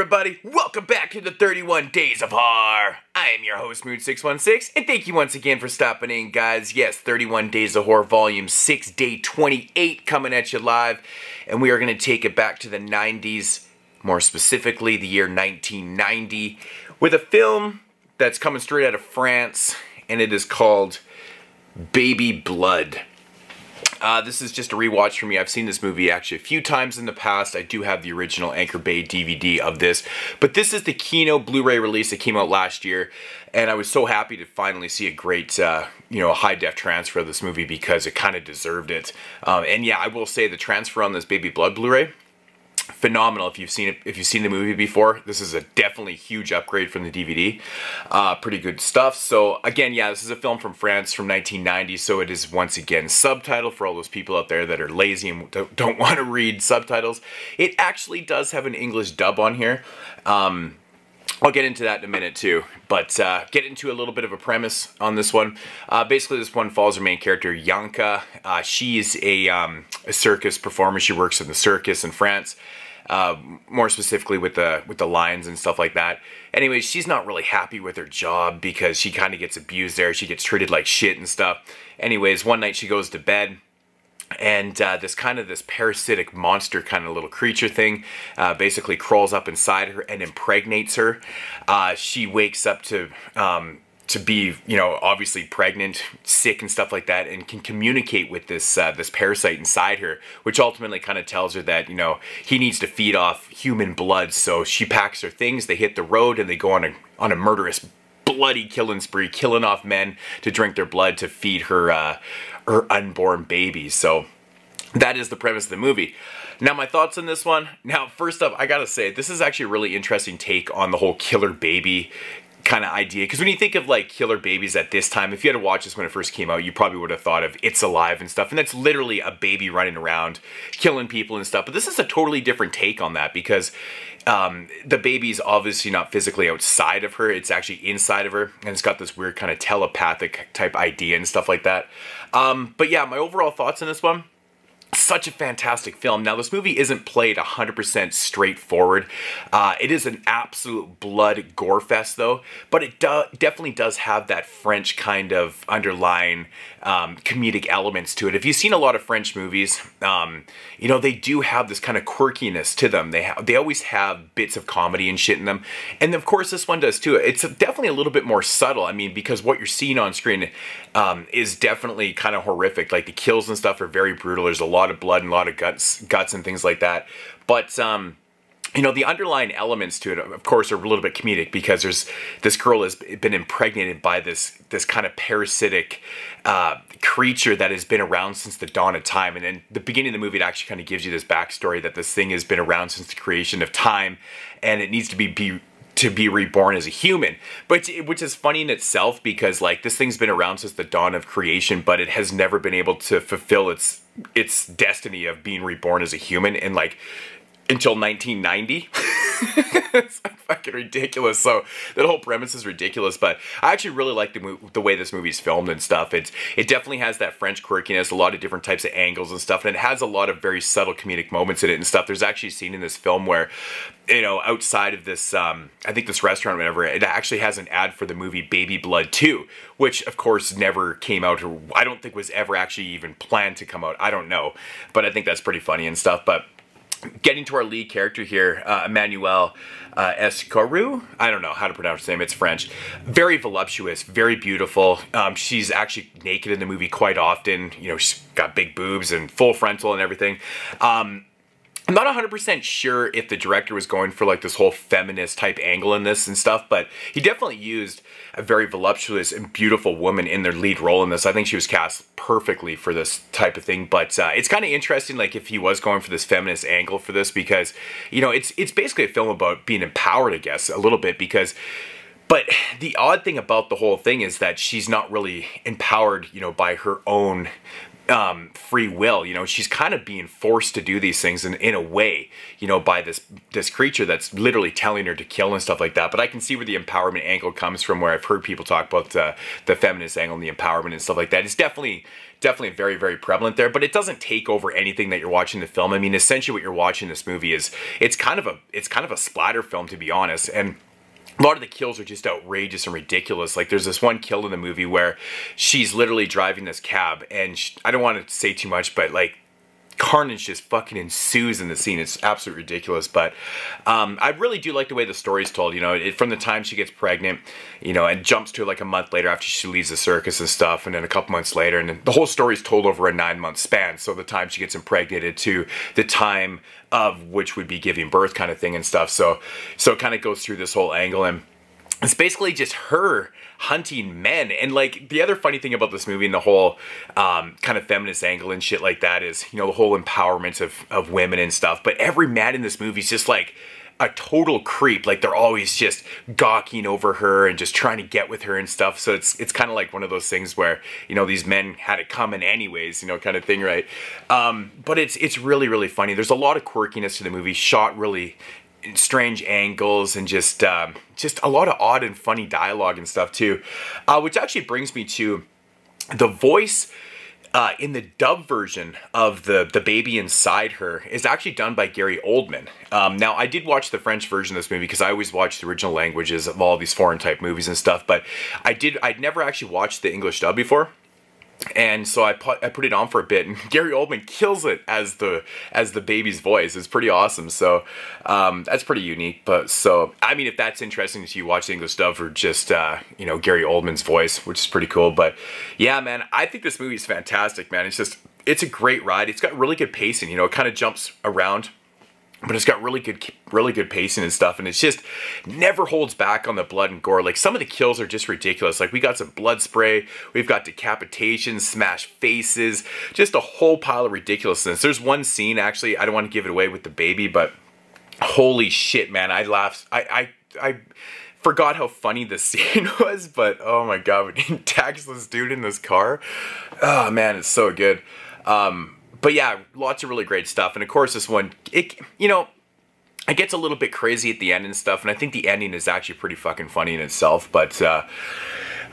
everybody, welcome back to the 31 Days of Horror. I am your host, Mood616, and thank you once again for stopping in, guys. Yes, 31 Days of Horror Volume 6, Day 28, coming at you live, and we are going to take it back to the 90s, more specifically the year 1990, with a film that's coming straight out of France, and it is called Baby Blood. Uh, this is just a rewatch for me. I've seen this movie actually a few times in the past. I do have the original Anchor Bay DVD of this, but this is the Kino Blu-ray release that came out last year, and I was so happy to finally see a great, uh, you know, high-def transfer of this movie because it kind of deserved it. Um, and yeah, I will say the transfer on this Baby Blood Blu-ray phenomenal if you've seen it if you've seen the movie before this is a definitely huge upgrade from the dvd uh, pretty good stuff so again yeah this is a film from france from 1990 so it is once again subtitled for all those people out there that are lazy and don't, don't want to read subtitles it actually does have an english dub on here um, I'll get into that in a minute too, but uh, get into a little bit of a premise on this one. Uh, basically, this one follows our main character, Yanka. Uh, she's a, um, a, circus performer. She works in the circus in France, uh, more specifically with the with the lions and stuff like that. Anyway, she's not really happy with her job because she kind of gets abused there. She gets treated like shit and stuff. Anyways, one night she goes to bed and uh, this kind of this parasitic monster kind of little creature thing uh, basically crawls up inside her and impregnates her. Uh, she wakes up to um, to be, you know, obviously pregnant, sick, and stuff like that, and can communicate with this uh, this parasite inside her, which ultimately kind of tells her that you know he needs to feed off human blood. So she packs her things, they hit the road, and they go on a on a murderous, bloody killing spree, killing off men to drink their blood to feed her uh, her unborn baby. So that is the premise of the movie. Now, my thoughts on this one. Now, first up, I gotta say, this is actually a really interesting take on the whole killer baby, kind of idea. Because when you think of like Killer Babies at this time, if you had to watch this when it first came out, you probably would have thought of It's Alive and stuff. And that's literally a baby running around killing people and stuff. But this is a totally different take on that because um, the baby's obviously not physically outside of her. It's actually inside of her. And it's got this weird kind of telepathic type idea and stuff like that. Um, but yeah, my overall thoughts on this one such a fantastic film. Now, this movie isn't played 100% straightforward. Uh, it is an absolute blood gore fest, though, but it do definitely does have that French kind of underlying um, comedic elements to it. If you've seen a lot of French movies, um, you know, they do have this kind of quirkiness to them. They, they always have bits of comedy and shit in them. And of course, this one does too. It's definitely a little bit more subtle. I mean, because what you're seeing on screen um, is definitely kind of horrific. Like the kills and stuff are very brutal. There's a lot of blood and a lot of guts, guts and things like that. But um, you know the underlying elements to it of course are a little bit comedic because there's this girl has been impregnated by this this kind of parasitic uh, creature that has been around since the dawn of time and then the beginning of the movie it actually kind of gives you this backstory that this thing has been around since the creation of time and it needs to be, be to be reborn as a human. But which is funny in itself because like this thing's been around since the dawn of creation, but it has never been able to fulfill its its destiny of being reborn as a human and like until 1990. it's fucking ridiculous. So that whole premise is ridiculous, but I actually really like the, the way this movie's filmed and stuff. It's It definitely has that French quirkiness, a lot of different types of angles and stuff, and it has a lot of very subtle comedic moments in it and stuff. There's actually a scene in this film where, you know, outside of this, um, I think this restaurant whatever, it actually has an ad for the movie Baby Blood 2, which of course never came out, or I don't think was ever actually even planned to come out. I don't know, but I think that's pretty funny and stuff, but getting to our lead character here, uh, Emmanuel uh, Escaru. I don't know how to pronounce his name. It's French. Very voluptuous, very beautiful. Um, she's actually naked in the movie quite often. You know, she's got big boobs and full frontal and everything. Um, I'm not 100% sure if the director was going for like this whole feminist type angle in this and stuff, but he definitely used a very voluptuous and beautiful woman in their lead role in this. I think she was cast perfectly for this type of thing, but uh, it's kind of interesting like if he was going for this feminist angle for this because, you know, it's it's basically a film about being empowered, I guess, a little bit because but the odd thing about the whole thing is that she's not really empowered, you know, by her own um, free will. You know, she's kind of being forced to do these things in, in a way, you know, by this this creature that's literally telling her to kill and stuff like that. But I can see where the empowerment angle comes from, where I've heard people talk about the, the feminist angle and the empowerment and stuff like that. It's definitely definitely very, very prevalent there, but it doesn't take over anything that you're watching the film. I mean, essentially what you're watching this movie is, it's kind of a, it's kind of a splatter film, to be honest. And a lot of the kills are just outrageous and ridiculous. Like there's this one kill in the movie where she's literally driving this cab and she, I don't want to say too much, but like carnage just fucking ensues in the scene. It's absolutely ridiculous, but um, I really do like the way the story's told. You know, it, from the time she gets pregnant, you know, and jumps to like a month later after she leaves the circus and stuff, and then a couple months later, and the whole story's told over a nine month span. So the time she gets impregnated to the time of which would be giving birth, kind of thing, and stuff. So, so it kind of goes through this whole angle and it's basically just her hunting men. And like the other funny thing about this movie and the whole um, kind of feminist angle and shit like that is, you know, the whole empowerment of, of women and stuff. But every man in this movie is just like, a total creep. Like they're always just gawking over her and just trying to get with her and stuff. So it's it's kind of like one of those things where you know these men had it coming anyways, you know, kind of thing, right? Um, but it's it's really really funny. There's a lot of quirkiness to the movie, shot really strange angles and just um, just a lot of odd and funny dialogue and stuff too, uh, which actually brings me to the voice. Uh, in the dub version of the the baby inside her is actually done by Gary Oldman. Um, now I did watch the French version of this movie because I always watch the original languages of all these foreign type movies and stuff. But I did I'd never actually watched the English dub before and so I put I put it on for a bit, and Gary Oldman kills it as the as the baby's voice. It's pretty awesome. So um, that's pretty unique. But so I mean, if that's interesting to you, watch the English dub or just uh, you know Gary Oldman's voice, which is pretty cool. But yeah, man, I think this movie is fantastic, man. It's just it's a great ride. It's got really good pacing. You know, it kind of jumps around but it's got really good really good pacing and stuff and it's just never holds back on the blood and gore like some of the kills are just ridiculous like we got some blood spray we've got decapitations smash faces just a whole pile of ridiculousness there's one scene actually i don't want to give it away with the baby but holy shit man i laughed i i i forgot how funny the scene was but oh my god when he this dude in this car oh man it's so good um but yeah, lots of really great stuff. And of course, this one, it you know, it gets a little bit crazy at the end and stuff. And I think the ending is actually pretty fucking funny in itself. But uh,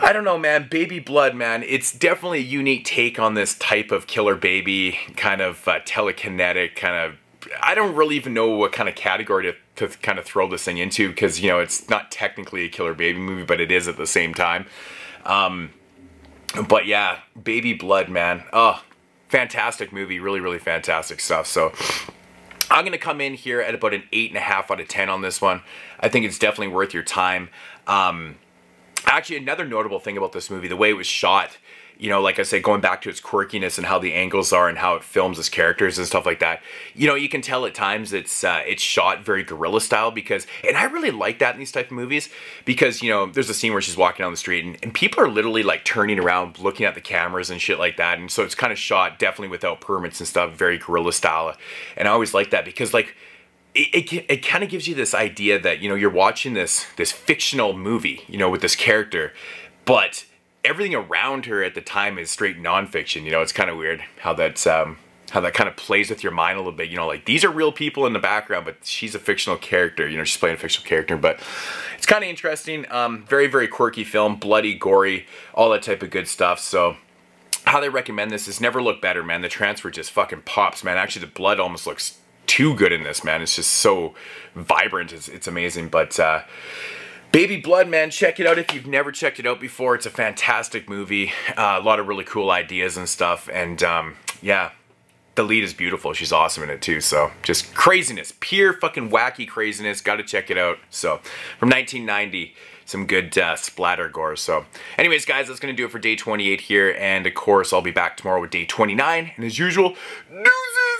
I don't know, man. Baby Blood, man. It's definitely a unique take on this type of killer baby kind of uh, telekinetic kind of. I don't really even know what kind of category to, to kind of throw this thing into because you know it's not technically a killer baby movie, but it is at the same time. Um, but yeah, Baby Blood, man. Oh, fantastic movie, really, really fantastic stuff. So I'm going to come in here at about an 8.5 out of 10 on this one. I think it's definitely worth your time. Um, actually, another notable thing about this movie, the way it was shot, you know, like I say, going back to its quirkiness and how the angles are and how it films its characters and stuff like that. You know, you can tell at times it's uh, it's shot very guerrilla style because, and I really like that in these type of movies because you know, there's a scene where she's walking down the street and, and people are literally like turning around, looking at the cameras and shit like that, and so it's kind of shot definitely without permits and stuff, very guerrilla style. And I always like that because like it, it, it kind of gives you this idea that you know you're watching this this fictional movie you know with this character but everything around her at the time is straight nonfiction. You know, it's kind of weird how that's um, how that kind of plays with your mind a little bit. You know, like these are real people in the background, but she's a fictional character. You know, she's playing a fictional character, but it's kind of interesting. Um, very, very quirky film, bloody, gory, all that type of good stuff. So how they recommend this is never look better, man. The transfer just fucking pops, man. Actually, the blood almost looks too good in this, man. It's just so vibrant. It's, it's amazing, but. Uh, Baby Blood, man, check it out if you've never checked it out before. It's a fantastic movie, uh, a lot of really cool ideas and stuff, and um, yeah, the lead is beautiful. She's awesome in it too, so just craziness, pure fucking wacky craziness. Gotta check it out. So, from 1990, some good uh, splatter gore. So, anyways, guys, that's gonna do it for day 28 here, and of course, I'll be back tomorrow with day 29, and as usual, deuces!